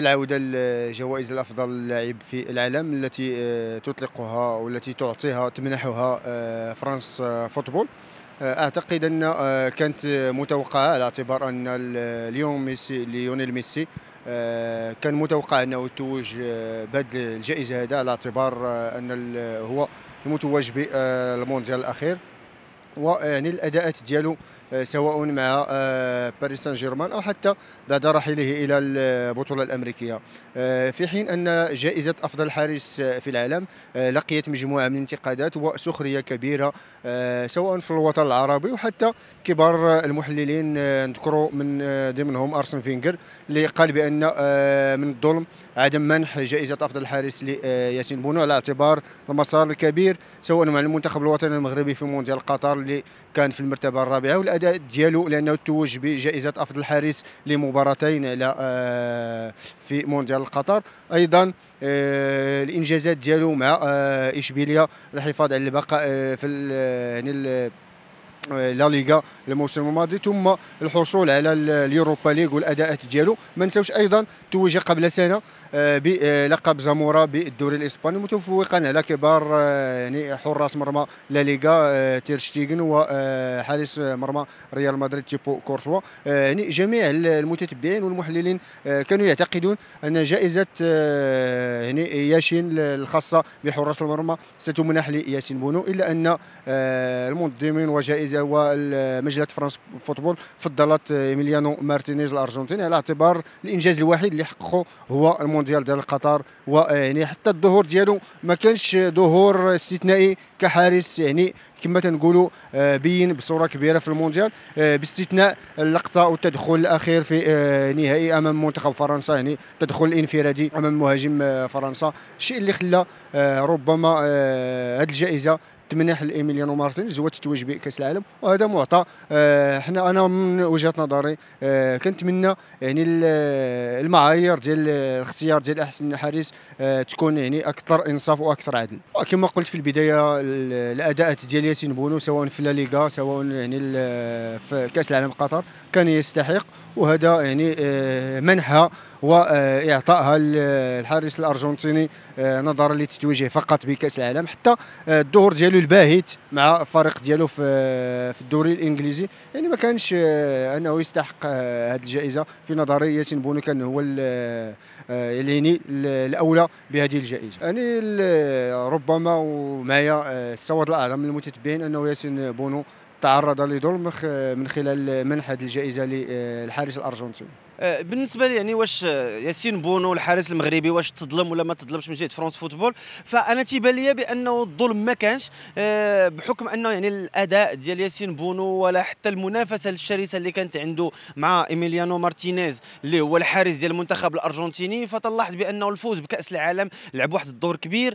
بالعوده لجوائز الافضل لاعب في العالم التي آه، تطلقها والتي تعطيها تمنحها آه، فرانس آه، فوتبول اعتقد ان كانت متوقعه على اعتبار ان اليوم ميسي ليونيل ميسي كان متوقع انه يتوج بهذه الجائزه هذا على اعتبار ان هو المتوج بالمونديال الاخير ويعني الاداءات ديالو آه، سواء مع باريس سان جيرمان او حتى بعد رحيله الى البطوله الامريكيه آه، في حين ان جائزه افضل حارس آه، في العالم لقيت مجموعه من الانتقادات وسخريه كبيره سواء في الوطن العربي وحتى كبار المحللين نذكروا من ضمنهم ارسن فينجر اللي قال بان من الظلم عدم منح جائزه افضل حارس لياسين بونو على اعتبار المسار الكبير سواء مع المنتخب الوطني المغربي في مونديال قطر اللي كان في المرتبه الرابعه الاداء ديالو لانه توج بجائزه افضل حارس لمباراتين آه، في مونديال قطر ايضا آه، الانجازات ديالو مع آه، اشبيليا الحفاظ على البقاء في يعني آه، لا ليغا الموسم الماضي ثم الحصول على اليوروبا ليغ والاداءات ديالو ما نساوش ايضا توج قبل سنه آه، بلقب آه، زامورا بالدوري الاسباني متفوقا على كبار يعني حراس مرمى لا ليغا تيرشتيغن وحارس مرمى ريال مدريد تيبو كورتوا يعني جميع المتتبعين والمحللين كانوا يعتقدون ان جائزه يعني ياشين الخاصه بحراس المرمى ستمنح لياسين بونو الا ان المنظمين وجائزه الانجليزيه هو مجله فرانس فوتبول فضلت ايميليانو مارتينيز الارجنتيني على اعتبار الانجاز الوحيد اللي حققه هو المونديال ديال قطر ويعني حتى الظهور ديالو ما كانش ظهور استثنائي كحارس يعني كما تنقولوا آه، بين بصوره كبيره في المونديال آه، باستثناء اللقطه والتدخل الاخير في آه، نهائي امام منتخب فرنسا يعني التدخل الانفرادي امام مهاجم فرنسا الشيء اللي خلى ربما هذه الجائزه تمنح لايميليانو مارتينيز هو تتوج به كاس العالم وهذا معطى آه، حنا انا من وجهه نظري آه، كنتمنى يعني آه، المعايير ديال الاختيار ديال احسن حارس تكون يعني اكثر انصاف واكثر عدل وكما قلت في البدايه الاداءات ديال ياسين بونو سواء في لا ليغا سواء يعني في كاس العالم قطر كان يستحق وهذا يعني منحى واعطائها الحارس الارجنتيني آه، نظرا لتتويجه فقط بكاس العالم حتى آه، الظهور ديالو الباهت مع الفريق ديالو في آه، في الدوري الانجليزي يعني ما كانش انه يستحق هذه الجائزه في نظري ياسين بونو كان هو يعني الاولى بهذه الجائزه يعني ربما ومعايا السواد الاعظم من المتتبعين انه ياسين بونو تعرض لظلم من خلال منح هذه الجائزه للحارس الارجنتيني آه، بالنسبه لي يعني واش آه، ياسين بونو الحارس المغربي واش تظلم ولا ما تظلمش من جهه فرانس فوتبول فانا تيبان لي بانه الظلم ما كانش آه، بحكم انه يعني الاداء ديال ياسين بونو ولا حتى المنافسه الشرسه اللي كانت عنده مع ايميليانو مارتينيز اللي هو الحارس ديال المنتخب الارجنتيني فتلاحظ بانه الفوز بكاس العالم لعب واحد الدور كبير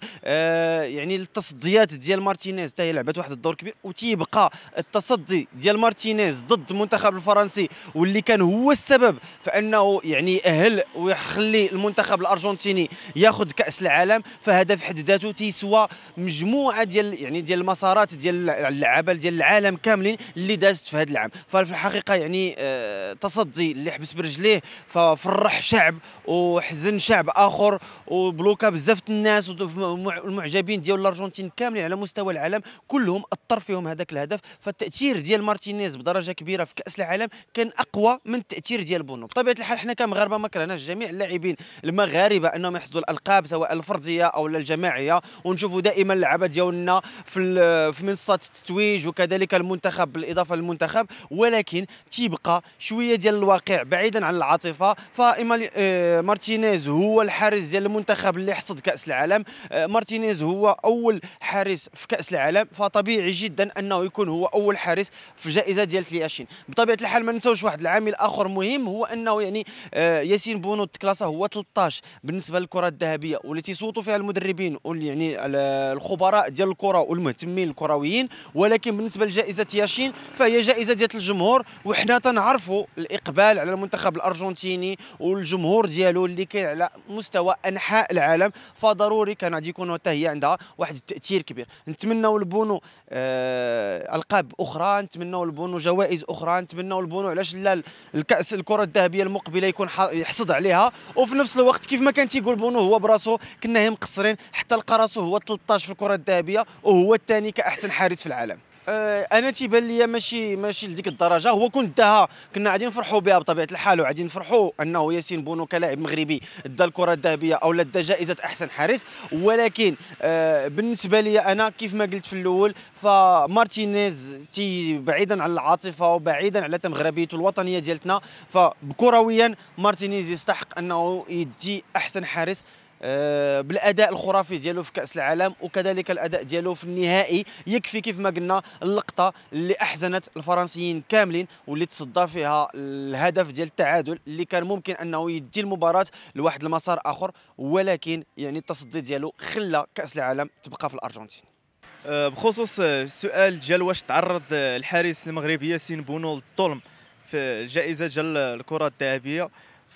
يعني التصديات ديال مارتينيز حتى هي لعبت واحد الدور كبير وتيبقى التصدي ديال مارتينيز ضد المنتخب الفرنسي واللي كان هو السبب في انه يعني ياهل ويخلي المنتخب الارجنتيني ياخذ كاس العالم فهذا في حد ذاته تيسوى مجموعه ديال يعني ديال المسارات ديال اللعابه ديال العالم كاملين اللي دازت في هذا العام ففي الحقيقه يعني آه، تصدي اللي حبس برجليه ففرح شعب وحزن شعب اخر وبلوكا بزاف الناس والمعجبين ديال الارجنتين كاملين على مستوى العالم كلهم اثر فيهم هذاك الهدف فالتاثير ديال مارتينيز بدرجه كبيره في كاس العالم كان اقوى من التاثير ديال بونو طيب بطبيعه الحال حنا كمغاربه ما كرهناش جميع اللاعبين المغاربه انهم يحصدوا الالقاب سواء الفرديه او الجماعيه ونشوفوا دائما اللعبه ديالنا في في منصات التتويج وكذلك المنتخب بالاضافه للمنتخب ولكن تيبقى شويه ديال الواقع بعيدا عن العاطفه فايما آه، مارتينيز هو الحارس ديال المنتخب اللي حصد كاس العالم آه، مارتينيز هو اول حارس في كاس العالم فطبيعي جدا انه يكون هو اول حارس في جائزه ديال الياشين بطبيعه الحال ما ننساوش واحد العامل اخر مهم هو انه انه يعني آه، ياسين بونو تكلاسا هو 13 بالنسبه للكره الذهبيه والتي صوتوا فيها المدربين يعني الخبراء ديال الكره والمهتمين الكرويين ولكن بالنسبه لجائزه ياشين فهي جائزه ديال الجمهور وحنا تنعرفوا الاقبال على المنتخب الارجنتيني والجمهور ديالو اللي كاين على مستوى انحاء العالم فضروري كان غادي يكون حتى هي عندها واحد التاثير كبير نتمنوا البونو آه، القاب اخرى نتمنوا البونو جوائز اخرى نتمنوا البونو علاش لا الكاس الكره الذهبيه الايجابيه المقبله يكون يحصد عليها وفي نفس الوقت كيف ما كان تيقول بونو هو براسو كنا هي مقصرين حتى لقى راسو هو 13 في الكره الذهبيه وهو الثاني كاحسن حارس في العالم آه، انا تيبان لي ماشي ماشي لديك الدرجه هو كون داها كنا غادي نفرحوا بها بطبيعه الحال وغادي نفرحوا انه ياسين بونو كلاعب مغربي دا الكره الذهبيه او دا جائزه احسن حارس ولكن آه بالنسبه لي انا كيف ما قلت في الاول فمارتينيز تي بعيدا على العاطفه وبعيدا على تمغربيته الوطنيه ديالتنا فكرويا مارتينيز يستحق انه يدي احسن حارس آه، بالاداء الخرافي ديالو في كاس العالم وكذلك الاداء ديالو في النهائي يكفي كيف ما قلنا اللقطه اللي احزنت الفرنسيين كاملين واللي تصدى فيها الهدف ديال التعادل اللي كان ممكن انه يدي المباراه لواحد المسار اخر ولكن يعني التصدي ديالو خلى كاس العالم تبقى في الارجنتين آه، بخصوص السؤال ديال واش تعرض الحارس المغربي ياسين بونو للظلم في الجائزه ديال الكره الذهبيه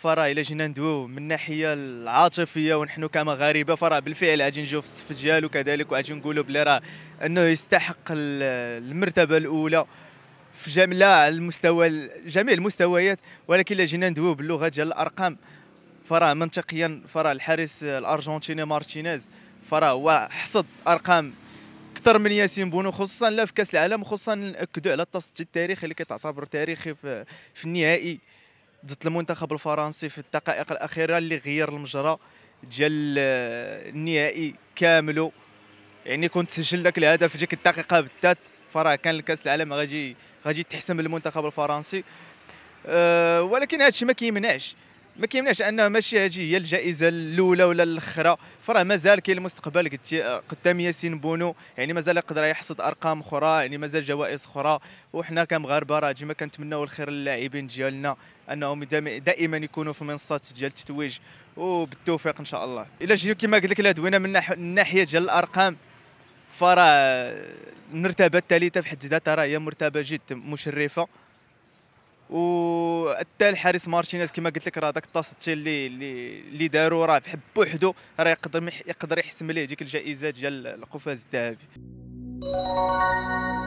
فراه الا جينا ندويو من الناحيه العاطفيه ونحن كمغاربه فراه بالفعل غادي نجيو في الصف ديالو كذلك وغادي نقولوا بلي راه انه يستحق المرتبه الاولى في جميع المستوى جميع المستويات ولكن الا جينا ندويو باللغه ديال الارقام فراه منطقيا فراه الحارس الارجنتيني مارتينيز فراه هو حصد ارقام اكثر من ياسين بونو خصوصا لا في كاس العالم خصوصا ناكدوا على التصدي التاريخي اللي كتعتبر تاريخي في, في النهائي ضد المنتخب الفرنسي في الدقائق الاخيره اللي غير المجرى ديال آه، النهائي كامله يعني كنت تسجل ذاك الهدف في الدقيقه بالذات فراه كان الكاس العالم غادي غادي تحسم المنتخب الفرنسي أه ولكن هادشي ما كيمنعش ما كيمنعش انه ماشي هادي هي الجائزه الاولى ولا الاخرى فراه مازال كاين المستقبل آه، قدام ياسين بونو يعني مازال يقدر يحصد ارقام اخرى يعني مازال جوائز اخرى وحنا كمغاربه راه ديما كنتمناو الخير للاعبين ديالنا انهم دائما يكونوا في منصات ديال التتويج وبالتوفيق ان شاء الله الا جيو كما قلت لك الادويه من الناحيه ديال الارقام فراه المرتبه الثالثه في حد ذاتها راه هي مرتبه جد مشرفه و حتى الحارس مارتينيز كما قلت لك راه داك التصدي اللي اللي داروا راه في بوحدو راه يقدر يقدر يحسم ليه ديك الجائزه ديال القفاز الذهبي